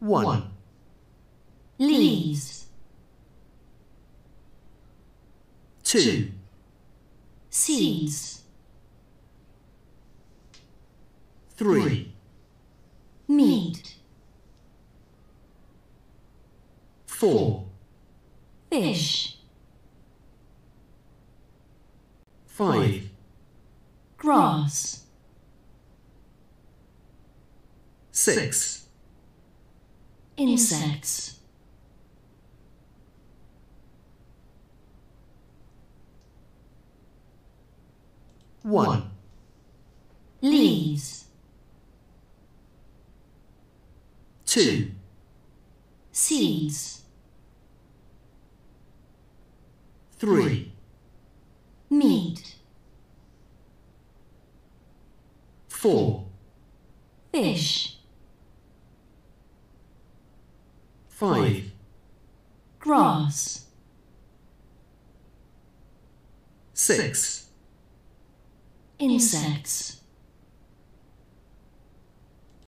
1. Leaves. 2. Seeds. 3. Three. Meat. 4. Fish. 5. Grass. 6 insects. One. Leaves. Two. Seeds. Three. Meat. Four. Fish. Five. Grass. Six. Insects.